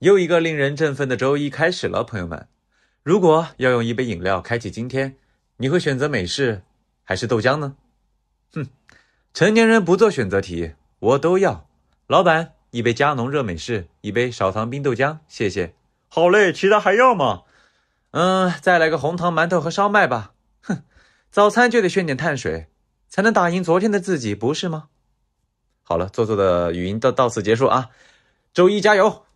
又一个令人振奋的周一开始了，朋友们。如果要用一杯饮料开启今天，你会选择美式还是豆浆呢？哼，成年人不做选择题，我都要。老板，一杯加浓热美式，一杯少糖冰豆浆，谢谢。好嘞，其他还要吗？嗯，再来个红糖馒头和烧麦吧。哼，早餐就得炫点碳水，才能打赢昨天的自己，不是吗？好了，做作的语音到到此结束啊。周一加油！